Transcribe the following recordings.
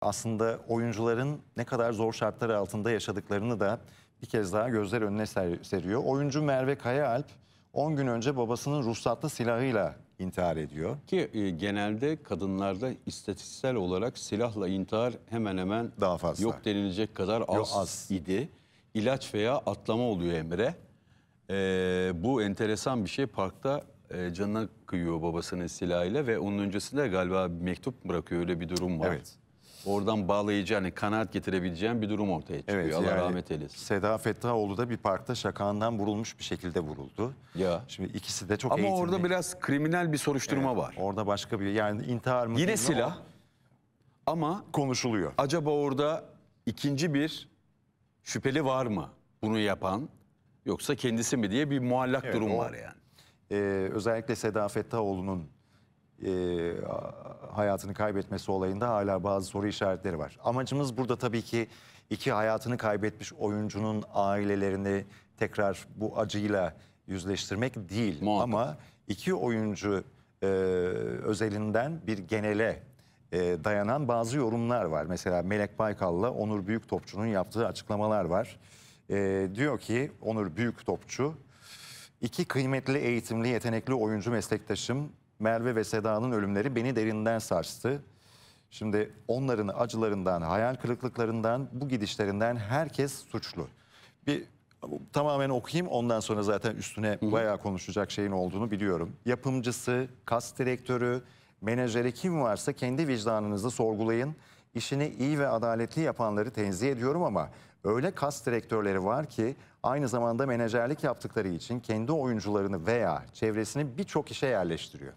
aslında oyuncuların ne kadar zor şartlar altında yaşadıklarını da bir kez daha gözler önüne ser seriyor. Oyuncu Merve Kayaalp 10 gün önce babasının ruhsatlı silahıyla intihar ediyor. Ki e, genelde kadınlarda istatistiksel olarak silahla intihar hemen hemen daha fazla. yok denilecek kadar az, yok, az. idi. İlaç veya atlama oluyor Emre. E, bu enteresan bir şey. Parkta e, canına kıyıyor babasının silahıyla ve onun öncesinde galiba bir mektup bırakıyor öyle bir durum var. Evet oradan bağlayıcı hani kanaat getirebileceğim bir durum ortaya çıkıyor. Evet, Allah yani rahmet eylesin. Seda Fettahoğlu da bir parkta şakağından vurulmuş bir şekilde vuruldu. Ya. Şimdi ikisi de çok Ama eğitimli. orada biraz kriminal bir soruşturma evet, var. Orada başka bir yani intihar mı? Yine silah. Ama konuşuluyor. Acaba orada ikinci bir şüpheli var mı bunu yapan yoksa kendisi mi diye bir muallak evet, durum o, var yani. E, özellikle Seda Fettahoğlu'nun e, hayatını kaybetmesi olayında hala bazı soru işaretleri var. Amacımız burada tabii ki iki hayatını kaybetmiş oyuncunun ailelerini tekrar bu acıyla yüzleştirmek değil. Muhakkak. Ama iki oyuncu e, özelinden bir genele e, dayanan bazı yorumlar var. Mesela Melek Baykal'la Onur Büyüktopçu'nun yaptığı açıklamalar var. E, diyor ki Onur Büyüktopçu, iki kıymetli eğitimli yetenekli oyuncu meslektaşım Merve ve Seda'nın ölümleri beni derinden sarstı. Şimdi onların acılarından, hayal kırıklıklarından, bu gidişlerinden herkes suçlu. Bir tamamen okuyayım ondan sonra zaten üstüne Hı bayağı konuşacak şeyin olduğunu biliyorum. Yapımcısı, kas direktörü, menajeri kim varsa kendi vicdanınızı sorgulayın. İşini iyi ve adaletli yapanları tenzih ediyorum ama öyle kas direktörleri var ki aynı zamanda menajerlik yaptıkları için kendi oyuncularını veya çevresini birçok işe yerleştiriyor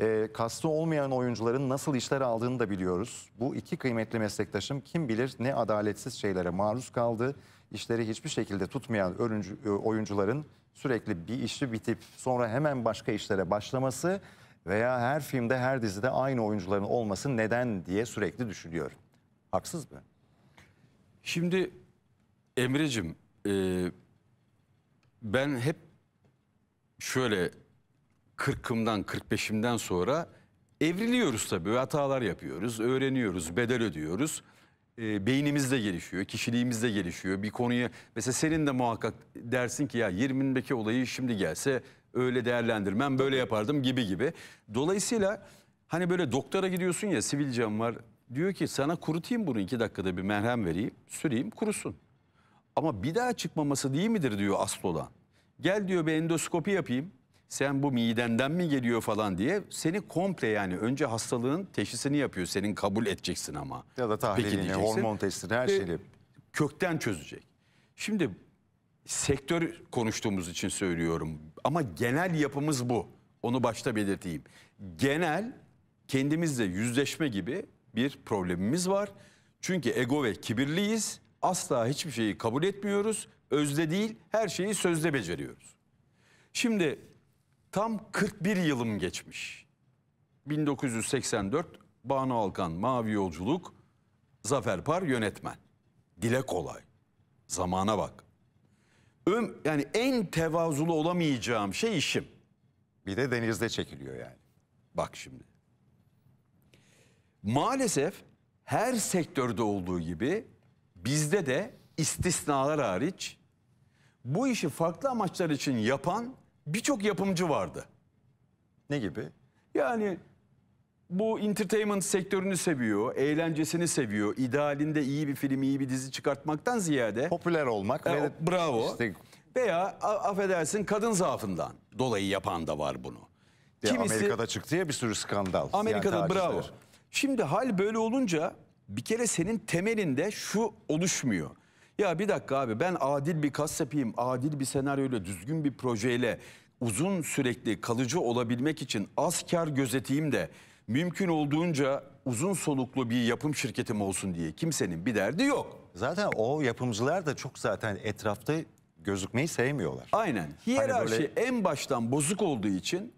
e, kastı olmayan oyuncuların nasıl işler aldığını da biliyoruz. Bu iki kıymetli meslektaşım kim bilir ne adaletsiz şeylere maruz kaldı. İşleri hiçbir şekilde tutmayan örüncü, e, oyuncuların sürekli bir işi bitip sonra hemen başka işlere başlaması veya her filmde her dizide aynı oyuncuların olması neden diye sürekli düşünüyorum. Haksız mı? Şimdi Emre'cim e, ben hep şöyle kırkımdan, kırk beşimden sonra evriliyoruz tabii. Hatalar yapıyoruz, öğreniyoruz, bedel ödüyoruz. E, beynimiz de gelişiyor, kişiliğimiz de gelişiyor. Bir konuya mesela senin de muhakkak dersin ki ya 20'deki olayı şimdi gelse öyle değerlendirmem, böyle yapardım gibi gibi. Dolayısıyla hani böyle doktora gidiyorsun ya sivil var. Diyor ki sana kurutayım bunu iki dakikada bir merhem vereyim, süreyim kurusun. Ama bir daha çıkmaması değil midir diyor asıl olan. Gel diyor bir endoskopi yapayım sen bu midenden mi geliyor falan diye seni komple yani önce hastalığın teşhisini yapıyor. Senin kabul edeceksin ama. Ya da tahlilini, hormon testini her şeyi. Kökten çözecek. Şimdi sektör konuştuğumuz için söylüyorum ama genel yapımız bu. Onu başta belirteyim. Genel kendimizle yüzleşme gibi bir problemimiz var. Çünkü ego ve kibirliyiz. Asla hiçbir şeyi kabul etmiyoruz. Özde değil her şeyi sözde beceriyoruz. Şimdi Tam 41 yılım geçmiş. 1984 Banu Alkan Mavi Yolculuk Zafer Par yönetmen. Dile kolay. Zamana bak. Öm, yani en tevazulu olamayacağım şey işim. Bir de denizde çekiliyor yani. Bak şimdi. Maalesef her sektörde olduğu gibi bizde de istisnalar hariç bu işi farklı amaçlar için yapan birçok yapımcı vardı. Ne gibi? Yani bu entertainment sektörünü seviyor, eğlencesini seviyor. İdealinde iyi bir film, iyi bir dizi çıkartmaktan ziyade... Popüler olmak. E, ve bravo. Işte... Veya affedersin kadın zaafından dolayı yapan da var bunu. Ya Kimisi, Amerika'da çıktı ya bir sürü skandal. Amerika'da yani bravo. Şimdi hal böyle olunca bir kere senin temelinde şu oluşmuyor. Ya bir dakika abi ben adil bir kas yapayım, adil bir senaryoyla, düzgün bir projeyle uzun sürekli kalıcı olabilmek için asker gözeteyim de mümkün olduğunca uzun soluklu bir yapım şirketim olsun diye kimsenin bir derdi yok. Zaten o yapımcılar da çok zaten etrafta gözükmeyi sevmiyorlar. Aynen. Hiyerarşi hani böyle... en baştan bozuk olduğu için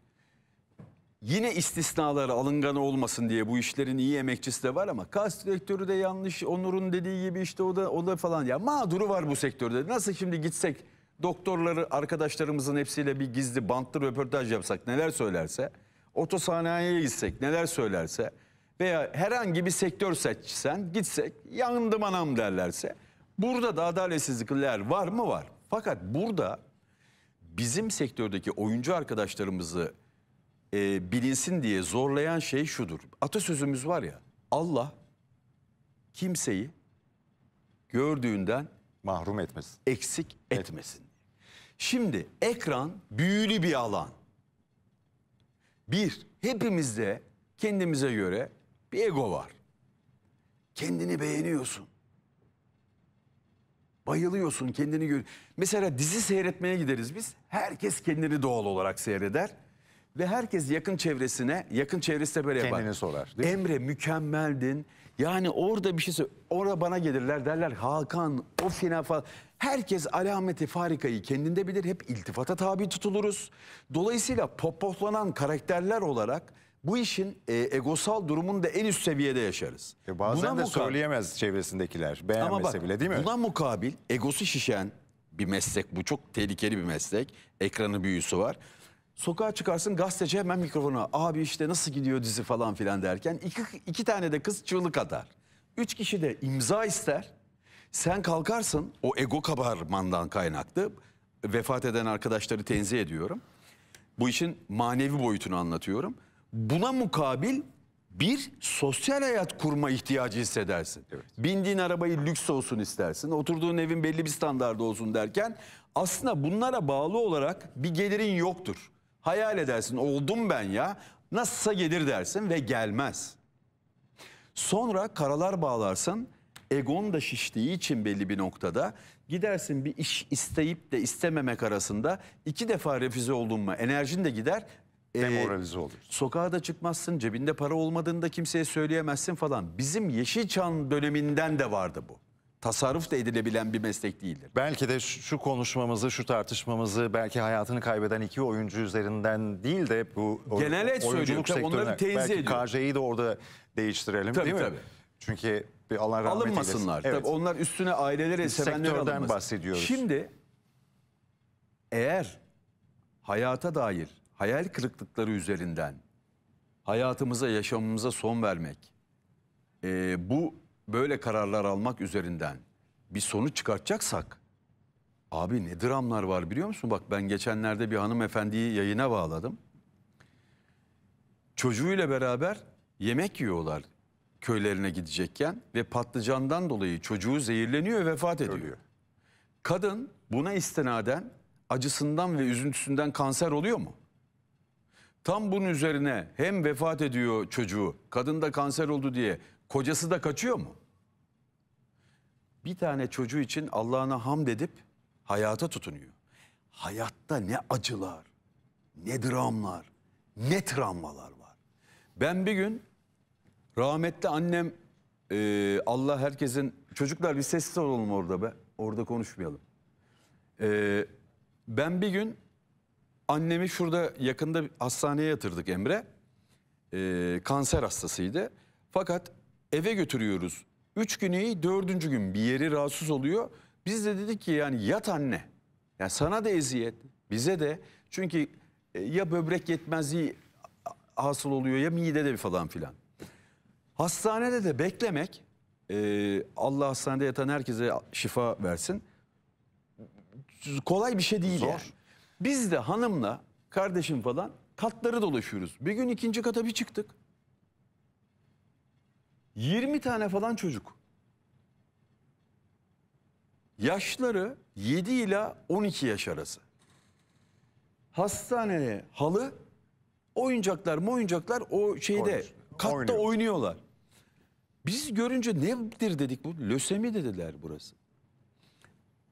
Yine istisnaları alıngan olmasın diye bu işlerin iyi emekçisi de var ama kas direktörü de yanlış, Onur'un dediği gibi işte o da o da falan ya mağduru var bu sektörde. Nasıl şimdi gitsek doktorları arkadaşlarımızın hepsiyle bir gizli bantlı röportaj yapsak neler söylerse, otosanayiye gitsek neler söylerse veya herhangi bir sektör seçsen gitsek yandım anam derlerse burada da adaletsizlikler var mı var. Fakat burada bizim sektördeki oyuncu arkadaşlarımızı e, bilinsin diye zorlayan şey şudur. Atasözümüz var ya Allah kimseyi gördüğünden mahrum etmesin. Eksik etmesin. Şimdi ekran büyülü bir alan. Bir, hepimizde kendimize göre bir ego var. Kendini beğeniyorsun. Bayılıyorsun kendini gör. Mesela dizi seyretmeye gideriz biz. Herkes kendini doğal olarak seyreder. Ve herkes yakın çevresine, yakın çevresine böyle yapar. Kendini sorar. Emre mükemmeldin. Yani orada bir şey Orada bana gelirler derler Hakan o final falan. Herkes alameti farikayı kendinde bilir. Hep iltifata tabi tutuluruz. Dolayısıyla popohlanan karakterler olarak bu işin e, egosal durumunu da en üst seviyede yaşarız. E bazen Buna de mukabil- söyleyemez çevresindekiler. Beğenmese Ama bak, bile değil mi? Buna mukabil egosu şişen bir meslek bu çok tehlikeli bir meslek. Ekranı büyüsü var. Sokağa çıkarsın gazeteci hemen mikrofona abi işte nasıl gidiyor dizi falan filan derken iki, iki tane de kız çığlık atar. Üç kişi de imza ister. Sen kalkarsın o ego kabarmandan kaynaklı vefat eden arkadaşları tenzih ediyorum. Bu işin manevi boyutunu anlatıyorum. Buna mukabil bir sosyal hayat kurma ihtiyacı hissedersin. Evet. Bindiğin arabayı lüks olsun istersin. Oturduğun evin belli bir standardı olsun derken aslında bunlara bağlı olarak bir gelirin yoktur. Hayal edersin oldum ben ya nasılsa gelir dersin ve gelmez. Sonra karalar bağlarsın egon da şiştiği için belli bir noktada gidersin bir iş isteyip de istememek arasında iki defa refize oldun mu enerjin de gider. Demoralize ee, olur. Sokağa da çıkmazsın, cebinde para olmadığında kimseye söyleyemezsin falan. Bizim Yeşilçam döneminden de vardı bu tasarruf da edilebilen bir meslek değildir. Belki de şu konuşmamızı, şu tartışmamızı belki hayatını kaybeden iki oyuncu üzerinden değil de bu genel et oyunculuk sektörüne belki KJ'yi de orada değiştirelim tabii, değil mi? Çünkü bir Allah rahmet Alınmasınlar. Evet. Tabii onlar üstüne ailelere, sevenlere alınmasın. bahsediyoruz. Şimdi eğer hayata dair hayal kırıklıkları üzerinden hayatımıza, yaşamımıza son vermek, e, bu böyle kararlar almak üzerinden bir sonuç çıkartacaksak abi ne dramlar var biliyor musun? Bak ben geçenlerde bir hanımefendiyi yayına bağladım. Çocuğuyla beraber yemek yiyorlar köylerine gidecekken ve patlıcandan dolayı çocuğu zehirleniyor ve vefat ediyor. Ölüyor. Kadın buna istinaden acısından ve üzüntüsünden kanser oluyor mu? Tam bunun üzerine hem vefat ediyor çocuğu, kadın da kanser oldu diye kocası da kaçıyor mu? bir tane çocuğu için Allah'ına hamd edip hayata tutunuyor. Hayatta ne acılar, ne dramlar, ne travmalar var. Ben bir gün rahmetli annem e, Allah herkesin çocuklar bir sessiz olalım orada be orada konuşmayalım. E, ben bir gün annemi şurada yakında hastaneye yatırdık Emre. E, kanser hastasıydı. Fakat eve götürüyoruz Üç gün iyi, dördüncü gün bir yeri rahatsız oluyor. Biz de dedik ki yani yat anne. Yani sana da eziyet, bize de. Çünkü e, ya böbrek yetmezliği hasıl oluyor ya midede falan filan. Hastanede de beklemek, e, Allah hastanede yatan herkese şifa versin. Kolay bir şey değil Zor. yani. Biz de hanımla, kardeşim falan katları dolaşıyoruz. Bir gün ikinci kata bir çıktık. 20 tane falan çocuk. Yaşları 7 ile 12 yaş arası. Hastaneye halı, oyuncaklar mı oyuncaklar o şeyde Oynuyor. katta Oynuyor. oynuyorlar. Biz görünce nedir dedik bu? Lösemi dediler burası.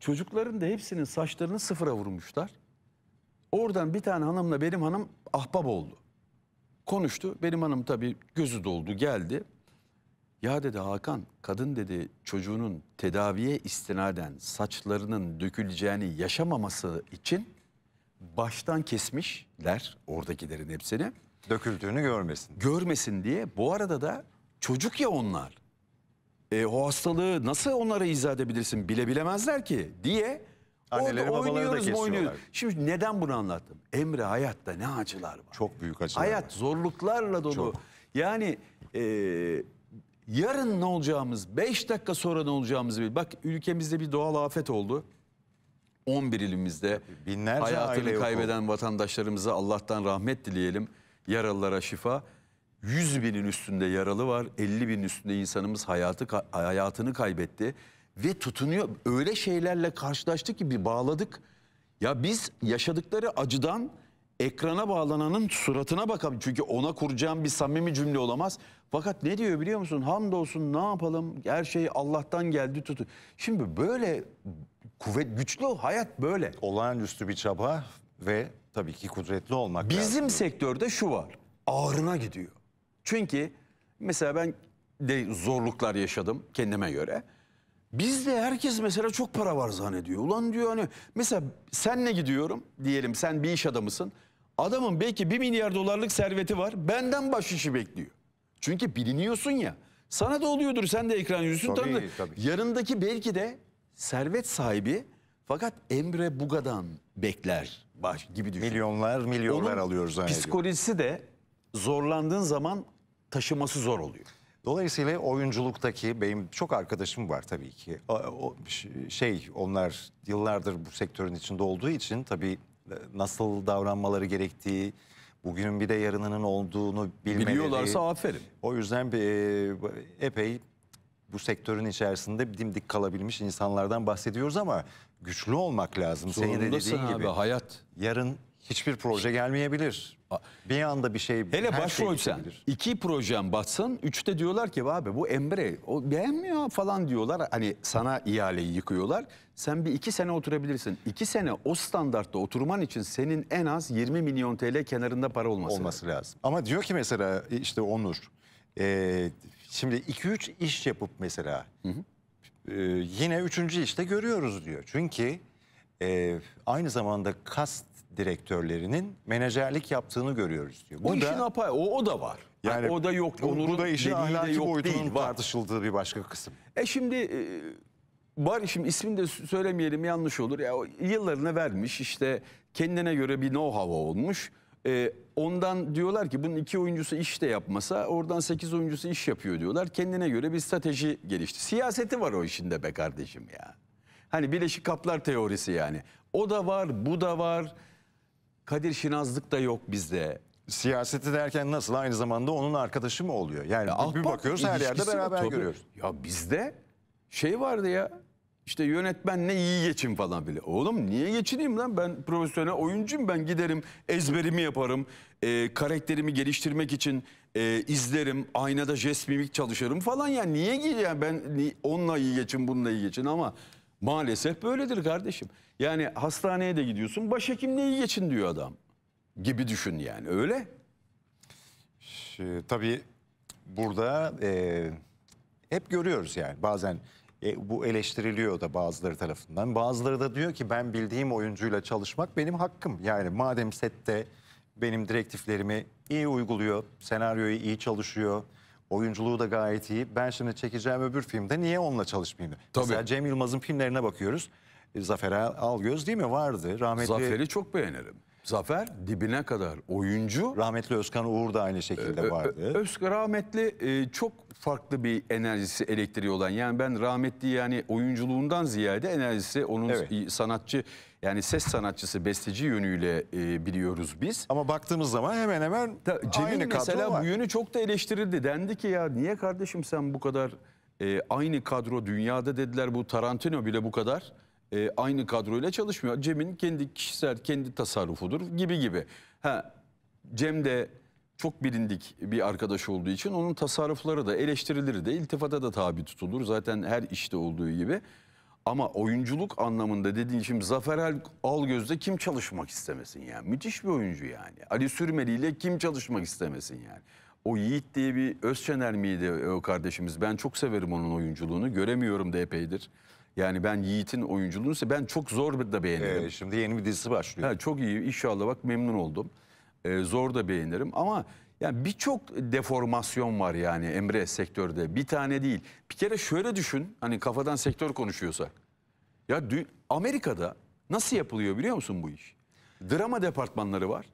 Çocukların da hepsinin saçlarını sıfıra vurmuşlar. Oradan bir tane hanımla benim hanım ahbap oldu. Konuştu. Benim hanım tabii gözü doldu geldi. Ya dedi Hakan kadın dedi çocuğunun tedaviye istinaden saçlarının döküleceğini yaşamaması için baştan kesmişler oradakilerin hepsini. Döküldüğünü görmesin. Görmesin diye bu arada da çocuk ya onlar. E, o hastalığı nasıl onlara izah edebilirsin bile bilemezler ki diye Anneleri Orada babaları da Oynuyoruz. Şimdi neden bunu anlattım? Emre hayatta ne acılar var. Çok büyük acılar Hayat var. zorluklarla dolu. Çok. Yani e, Yarın ne olacağımız, 5 dakika sonra ne olacağımızı bil. Bak ülkemizde bir doğal afet oldu. 11 ilimizde binlerce hayatını kaybeden oldu. vatandaşlarımıza Allah'tan rahmet dileyelim. Yaralılara şifa. 100 binin üstünde yaralı var. 50 binin üstünde insanımız hayatı hayatını kaybetti. Ve tutunuyor. Öyle şeylerle karşılaştık ki bir bağladık. Ya biz yaşadıkları acıdan ekrana bağlananın suratına bakam Çünkü ona kuracağım bir samimi cümle olamaz. Fakat ne diyor biliyor musun? Hamdolsun ne yapalım her şey Allah'tan geldi tutu. Şimdi böyle kuvvet güçlü hayat böyle. Olağanüstü bir çaba ve tabii ki kudretli olmak Bizim lazım. sektörde şu var. Ağrına gidiyor. Çünkü mesela ben de zorluklar yaşadım kendime göre. Bizde herkes mesela çok para var zannediyor. Ulan diyor hani mesela senle gidiyorum diyelim sen bir iş adamısın. Adamın belki 1 milyar dolarlık serveti var. Benden baş işi bekliyor. Çünkü biliniyorsun ya. Sana da oluyordur sen de ekran yüzüsün. Tabii, tanı. Yanındaki belki de servet sahibi fakat Emre Buga'dan bekler baş gibi düşün. Milyonlar milyonlar Onun alıyoruz zannediyorum. Psikolojisi de zorlandığın zaman taşıması zor oluyor. Dolayısıyla oyunculuktaki benim çok arkadaşım var tabii ki. O, şey onlar yıllardır bu sektörün içinde olduğu için tabii e, nasıl davranmaları gerektiği, bugünün bir de yarınının olduğunu bilmeleri. Biliyorlarsa aferin. O yüzden e, epey bu sektörün içerisinde dimdik kalabilmiş insanlardan bahsediyoruz ama güçlü olmak lazım. Zorundasın Senin de dediğin abi, gibi. hayat. Yarın hiçbir proje gelmeyebilir. Bir anda bir şey... Hele şey başrolsen iki projen batsın, üçte diyorlar ki abi bu Emre o beğenmiyor falan diyorlar. Hani sana ihaleyi yıkıyorlar. Sen bir iki sene oturabilirsin. iki sene o standartta oturman için senin en az 20 milyon TL kenarında para olması, olması lazım. lazım. Ama diyor ki mesela işte Onur, e, şimdi 2-3 iş yapıp mesela hı hı. E, yine üçüncü işte görüyoruz diyor. Çünkü e, aynı zamanda kast direktörlerinin menajerlik yaptığını görüyoruz diyor. Bu o da, işin apay, o, o da var. Yani, yani o da yok. Bu, Onur'un bu da işin ahlaki yok değil, tartışıldığı bir başka kısım. E şimdi e, var şimdi ismini de söylemeyelim yanlış olur. Ya yıllarına vermiş işte kendine göre bir know-how olmuş. E, ondan diyorlar ki bunun iki oyuncusu iş de yapmasa oradan sekiz oyuncusu iş yapıyor diyorlar. Kendine göre bir strateji gelişti. Siyaseti var o işinde be kardeşim ya. Hani Birleşik Kaplar teorisi yani. O da var, bu da var. Kadir Şinazlık da yok bizde. Siyaseti derken nasıl aynı zamanda onun arkadaşı mı oluyor? Yani ya bir bakıyoruz her yerde beraber tabii. görüyoruz. Ya bizde şey vardı ya işte yönetmenle iyi geçin falan bile. Oğlum niye geçineyim lan ben profesyonel oyuncuyum ben giderim ezberimi yaparım. E, karakterimi geliştirmek için e, izlerim aynada jest mimik çalışırım falan ya. Yani niye yani ben ni, onunla iyi geçin bununla iyi geçin ama Maalesef böyledir kardeşim. Yani hastaneye de gidiyorsun başhekimle iyi geçin diyor adam. Gibi düşün yani öyle. Şimdi, e, tabii burada e, hep görüyoruz yani bazen e, bu eleştiriliyor da bazıları tarafından. Bazıları da diyor ki ben bildiğim oyuncuyla çalışmak benim hakkım. Yani madem sette benim direktiflerimi iyi uyguluyor, senaryoyu iyi çalışıyor, Oyunculuğu da gayet iyi. Ben şimdi çekeceğim öbür filmde niye onunla çalışmayayım? Tabii. Mesela Cem Yılmaz'ın filmlerine bakıyoruz. E, Zafer Algöz değil mi? Vardı. Rahmetli... Zafer'i çok beğenirim. Zafer dibine kadar oyuncu. Rahmetli Özkan Uğur da aynı şekilde Ö e, e, vardı. Özkan rahmetli çok farklı bir enerjisi elektriği olan. Yani ben rahmetli yani oyunculuğundan ziyade enerjisi onun evet. sanatçı yani ses sanatçısı, besteci yönüyle e, biliyoruz biz. Ama baktığımız zaman hemen hemen Ta, Cemil aynı mesela var. bu yönü çok da eleştirildi. Dendi ki ya niye kardeşim sen bu kadar e, aynı kadro dünyada dediler bu Tarantino bile bu kadar e, aynı kadroyla çalışmıyor. Cem'in kendi kişisel kendi tasarrufudur gibi gibi. Ha, Cem de çok bilindik bir arkadaş olduğu için onun tasarrufları da eleştirilir de iltifata da tabi tutulur. Zaten her işte olduğu gibi. Ama oyunculuk anlamında dediğin şimdi Zafer Algöz'de kim çalışmak istemesin yani? Müthiş bir oyuncu yani. Ali Sürmeli ile kim çalışmak istemesin yani? O Yiğit diye bir Özçener miydi e, o kardeşimiz? Ben çok severim onun oyunculuğunu. Göremiyorum da epeydir. Yani ben Yiğit'in oyunculuğunu ise ben çok zor da beğenirim. Ee, şimdi yeni bir dizisi başlıyor. Ha, çok iyi inşallah bak memnun oldum. Ee, zor da beğenirim ama yani birçok deformasyon var yani Emre sektörde. Bir tane değil. Bir kere şöyle düşün. Hani kafadan sektör konuşuyorsak. Ya Amerika'da nasıl yapılıyor biliyor musun bu iş? Drama departmanları var.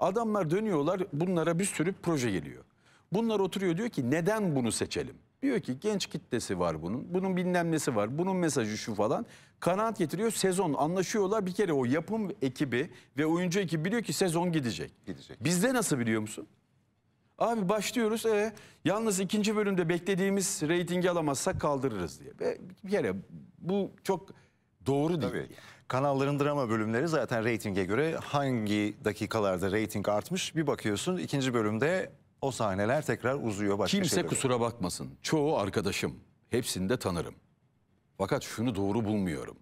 Adamlar dönüyorlar bunlara bir sürü proje geliyor. Bunlar oturuyor diyor ki neden bunu seçelim? Diyor ki genç kitlesi var bunun, bunun bilmem nesi var, bunun mesajı şu falan kanaat getiriyor sezon anlaşıyorlar bir kere o yapım ekibi ve oyuncu ekibi biliyor ki sezon gidecek. Gidecek. Bizde nasıl biliyor musun? Abi başlıyoruz e, yalnız ikinci bölümde beklediğimiz reytingi alamazsak kaldırırız diye. Ve bir kere bu çok doğru değil. Tabii. Kanalların drama bölümleri zaten reytinge göre hangi dakikalarda reyting artmış bir bakıyorsun ikinci bölümde o sahneler tekrar uzuyor. Başka Kimse şeyler. kusura bakmasın çoğu arkadaşım hepsini de tanırım. Fakat şunu doğru bulmuyorum.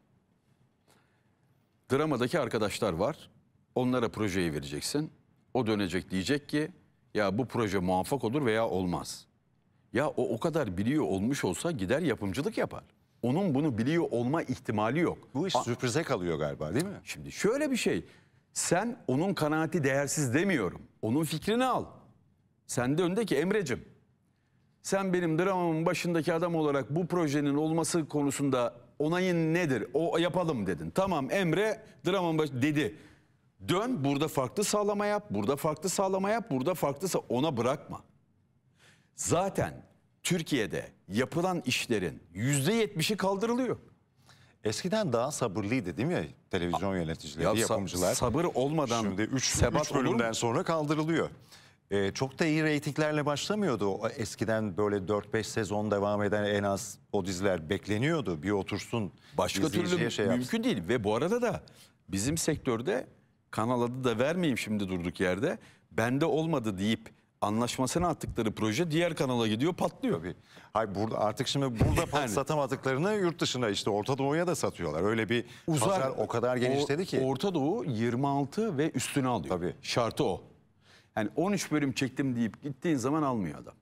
Dramadaki arkadaşlar var. Onlara projeyi vereceksin. O dönecek diyecek ki ya bu proje muvaffak olur veya olmaz. Ya o o kadar biliyor olmuş olsa gider yapımcılık yapar. Onun bunu biliyor olma ihtimali yok. Bu iş sürprize kalıyor galiba değil mi? Şimdi şöyle bir şey. Sen onun kanaati değersiz demiyorum. Onun fikrini al. Sen de öndeki Emre'cim. Sen benim dramamın başındaki adam olarak bu projenin olması konusunda onayın nedir? O yapalım dedin. Tamam Emre dramamın baş dedi. Dön burada farklı sağlama yap, burada farklı sağlama yap, burada farklı sa ona bırakma. Zaten Türkiye'de yapılan işlerin yüzde yetmişi kaldırılıyor. Eskiden daha sabırlıydı değil mi televizyon yöneticileri, ya, yapımcılar? Sabır olmadan Şimdi 3 sebat üç bölümden sonra kaldırılıyor. E, çok da iyi reytinglerle başlamıyordu. Eskiden böyle 4-5 sezon devam eden en az o diziler bekleniyordu. Bir otursun. Başka türlü şey yapsın. mümkün değil ve bu arada da bizim sektörde kanal adı da vermeyeyim şimdi durduk yerde. Bende olmadı deyip anlaşmasına attıkları proje diğer kanala gidiyor patlıyor. Tabii. Hayır burada artık şimdi burada pat- satamadıklarını yurt dışına işte Orta Doğu'ya da satıyorlar. Öyle bir Uzar, pazar o kadar genişledi ki. Orta Doğu 26 ve üstüne alıyor. Tabii. Şartı o. Yani 13 bölüm çektim deyip gittiğin zaman almıyor adam.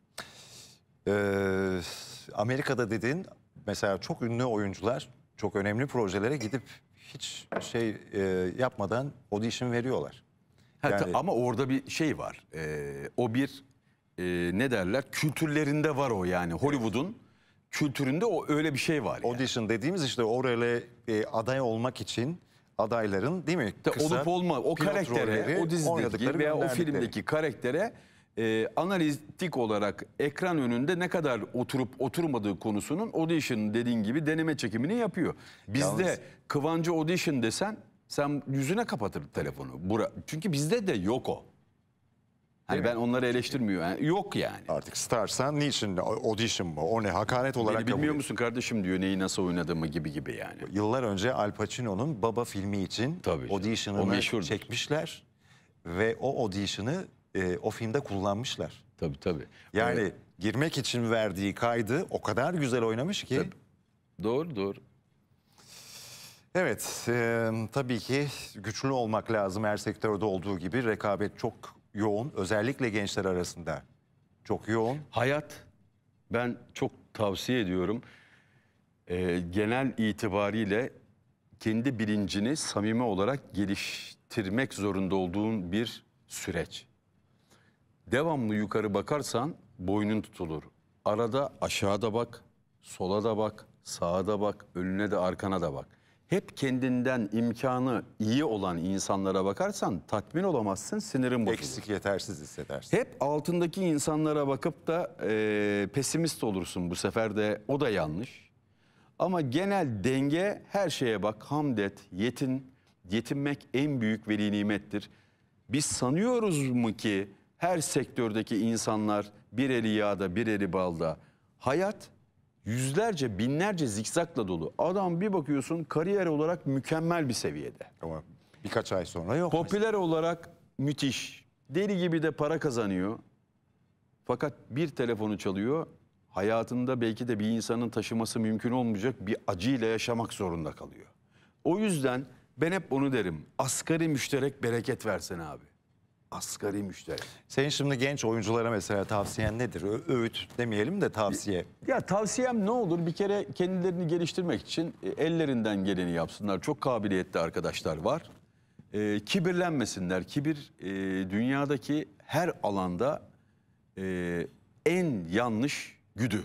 Ee, Amerika'da dediğin mesela çok ünlü oyuncular çok önemli projelere gidip hiç şey e, yapmadan audition veriyorlar. Ha, Ama orada bir şey var. Ee, o bir e, ne derler kültürlerinde var o yani Hollywood'un. kültüründe o öyle bir şey var. Yani. Audition dediğimiz işte oraya e, aday olmak için adayların değil mi? Kısa, Olup olma o karaktere, o dizideki veya o filmdeki karaktere e, analitik olarak ekran önünde ne kadar oturup oturmadığı konusunun audition dediğin gibi deneme çekimini yapıyor. Bizde Yalnız- Kıvancı audition desen sen yüzüne kapatır telefonu. Bura, çünkü bizde de yok o. Hani ben onları eleştirmiyor. Yani yok yani. Artık starsan niçin audition mı? O ne hakaret olarak Beni bilmiyor kabul musun kardeşim diyor neyi nasıl oynadığımı gibi gibi yani. Yıllar önce Al Pacino'nun Baba filmi için O audition'ını çekmişler ve o audition'ı e, o filmde kullanmışlar. Tabii tabii. Yani Evet, girmek için verdiği kaydı o kadar güzel oynamış ki. Tabii. Doğru doğru. Evet, e, tabii ki güçlü olmak lazım her sektörde olduğu gibi. Rekabet çok yoğun. Özellikle gençler arasında çok yoğun. Hayat ben çok tavsiye ediyorum. Ee, genel itibariyle kendi bilincini samimi olarak geliştirmek zorunda olduğun bir süreç. Devamlı yukarı bakarsan boynun tutulur. Arada aşağıda bak, sola da bak, sağa da bak, önüne de arkana da bak hep kendinden imkanı iyi olan insanlara bakarsan tatmin olamazsın, sinirin bozulur. Eksik yetersiz hissedersin. Hep altındaki insanlara bakıp da e, pesimist olursun bu sefer de o da yanlış. Ama genel denge her şeye bak hamdet, yetin. Yetinmek en büyük veli nimettir. Biz sanıyoruz mu ki her sektördeki insanlar bir eli yağda bir eli balda. Hayat yüzlerce binlerce zikzakla dolu. Adam bir bakıyorsun kariyer olarak mükemmel bir seviyede. Ama birkaç ay sonra yok. Popüler mesela. olarak müthiş. Deli gibi de para kazanıyor. Fakat bir telefonu çalıyor. Hayatında belki de bir insanın taşıması mümkün olmayacak bir acıyla yaşamak zorunda kalıyor. O yüzden ben hep onu derim. Asgari müşterek bereket versin abi asgari müşteri. Senin şimdi genç oyunculara mesela tavsiyen nedir? Ö öğüt demeyelim de tavsiye. Ya tavsiyem ne olur? Bir kere kendilerini geliştirmek için e, ellerinden geleni yapsınlar. Çok kabiliyetli arkadaşlar var. E, kibirlenmesinler. Kibir e, dünyadaki her alanda e, en yanlış güdü.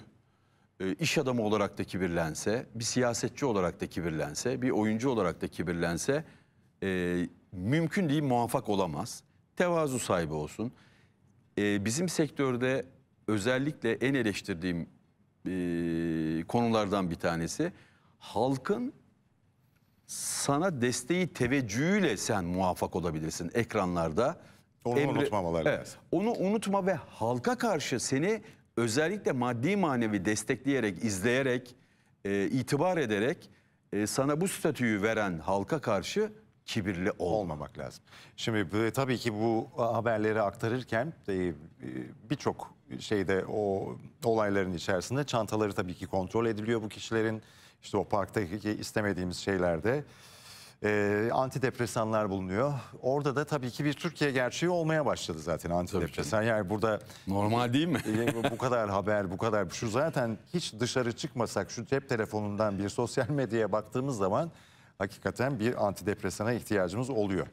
E, iş adamı olarak da kibirlense, bir siyasetçi olarak da kibirlense, bir oyuncu olarak da kibirlense e, mümkün değil muvaffak olamaz tevazu sahibi olsun. Ee, bizim sektörde özellikle en eleştirdiğim e, konulardan bir tanesi halkın sana desteği teveccühüyle sen muvaffak olabilirsin ekranlarda. Onu Emre, unutmamaları evet, Onu unutma ve halka karşı seni özellikle maddi manevi destekleyerek, izleyerek, e, itibar ederek e, sana bu statüyü veren halka karşı kibirli olmamak lazım. Şimdi e, tabii ki bu e, haberleri aktarırken e, birçok şeyde o olayların içerisinde çantaları tabii ki kontrol ediliyor bu kişilerin. İşte o parktaki istemediğimiz şeylerde e, antidepresanlar bulunuyor. Orada da tabii ki bir Türkiye gerçeği olmaya başladı zaten antidepresan. Yani burada normal değil mi? e, bu kadar haber, bu kadar şu zaten hiç dışarı çıkmasak şu cep telefonundan bir sosyal medyaya baktığımız zaman hakikaten bir antidepresana ihtiyacımız oluyor.